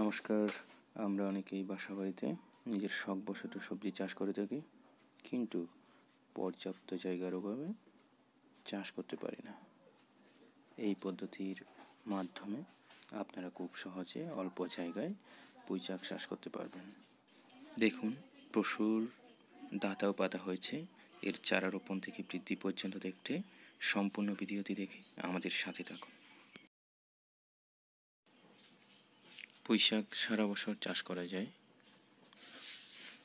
নমস্কার আমরা অনেকেই বাসা বাড়িতে নিজের বসত সবজি চাষ করে থাকি কিন্তু পর্যাপ্ত জায়গার অভাবে চাষ করতে পারি না এই পদ্ধতির মাধ্যমে আপনারা খুব সহজে অল্প জায়গায় পুঁই শাক চাষ করতে পারবেন দেখুন প্রচুর দাতা ও পাতা হয়েছে এর চারা রোপণ থেকে বৃদ্ধি পর্যন্ত দেখতে সম্পূর্ণ ভিডিওটি দেখে আমাদের সাথে থাকুন পুঁইশাক সারা বছর চাষ করা যায়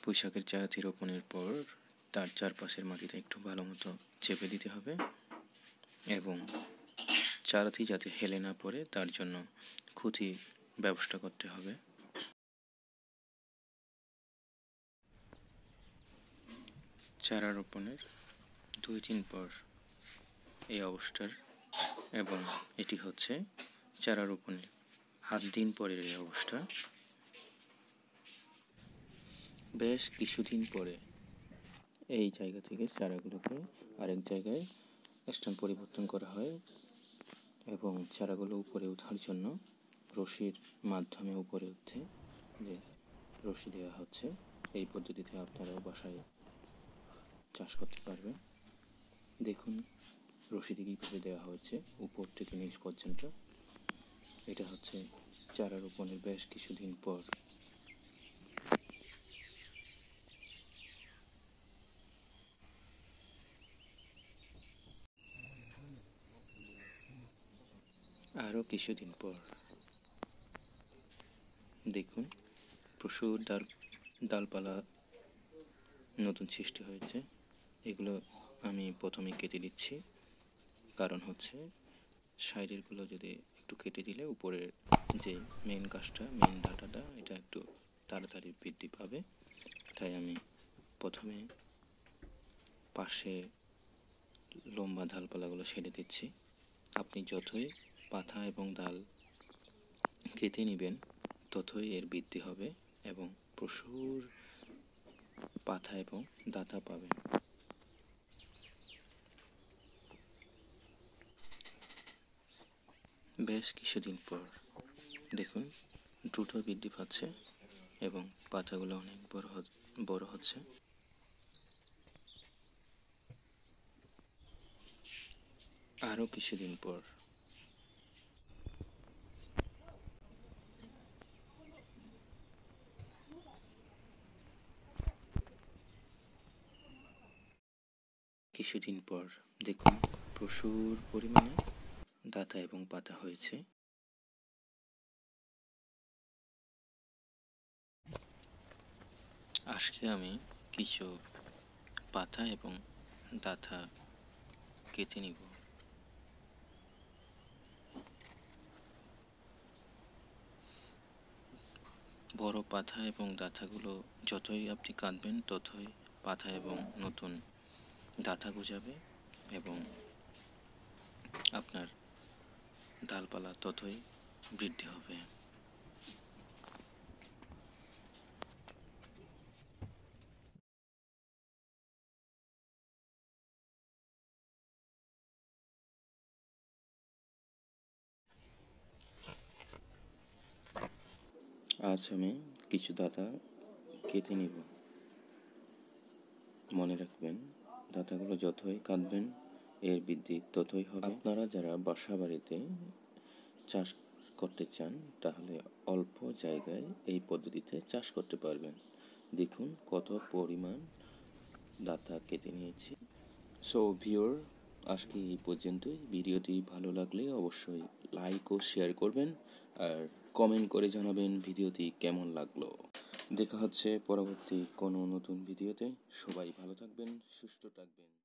পুঁইশাকের চারাতি রোপণের পর তার চারপাশের মাটিটা একটু ভালো মতো চেপে দিতে হবে এবং চারাতি যাতে হেলে না পড়ে তার জন্য ক্ষতি ব্যবস্থা করতে হবে চারা রোপণের দুই দিন পর এই অবস্থার এবং এটি হচ্ছে চারা রোপণের সাত দিন পরের এই অবস্থা বেশ কিছুদিন পরে এই জায়গা থেকে চারাগুলোকে আরেক জায়গায় স্থান পরিবর্তন করা হয় এবং চারাগুলো উপরে ওঠার জন্য রশির মাধ্যমে উপরে উঠে যে রশি দেওয়া হচ্ছে এই পদ্ধতিতে আপনারাও বাসায় চাষ করতে পারবেন দেখুন রশিটি কীভাবে দেওয়া হয়েছে উপর থেকে নিচ পর্যন্ত এটা হচ্ছে চারা রোপণের বেশ কিছুদিন পর আরও কিছুদিন পর দেখুন প্রচুর ডাল ডালপালা নতুন সৃষ্টি হয়েছে এগুলো আমি প্রথমে কেটে দিচ্ছি কারণ হচ্ছে সাইডেরগুলো যদি একটু কেটে দিলে উপরের যে মেন কাজটা মেন ডাটাটা এটা একটু তাড়াতাড়ি বৃদ্ধি পাবে তাই আমি প্রথমে পাশে লম্বা ডালপালাগুলো ছেড়ে দিচ্ছি আপনি যতই পাথা এবং ডাল কেটে নেবেন ততই এর বৃদ্ধি হবে এবং প্রচুর পাথা এবং দাতা পাবেন বেশ কিছুদিন পর দেখুন দ্রুত বৃদ্ধি পাচ্ছে এবং পাতাগুলো অনেক বড় বড় হচ্ছে আরও কিছুদিন পর কিছুদিন পর দেখুন প্রচুর পরিমাণে ডাটা এবং পাতা হয়েছে আজকে আমি কিছু পাতা এবং ডাটা কেটে নিব বড় পাতা এবং ডাটাগুলো যতই আপনি কাটবেন ততই পাতা এবং নতুন ডাটা গুজাবে এবং ডালপালা ততই বৃদ্ধি হবে আজ আমি কিছু দাতা কেটে নিব মনে রাখবেন দাতাগুলো যতই কাঁদবেন এর বৃদ্ধি ততই হবে আপনারা যারা বাসা বাড়িতে চাষ করতে চান তাহলে অল্প জায়গায় এই পদ্ধতিতে চাষ করতে পারবেন দেখুন কত পরিমাণ দাতা কেটে নিয়েছি সো ভিওর আজকে এই পর্যন্তই ভিডিওটি ভালো লাগলে অবশ্যই লাইক ও শেয়ার করবেন আর কমেন্ট করে জানাবেন ভিডিওটি কেমন লাগলো দেখা হচ্ছে পরবর্তী কোনো নতুন ভিডিওতে সবাই ভালো থাকবেন সুস্থ থাকবেন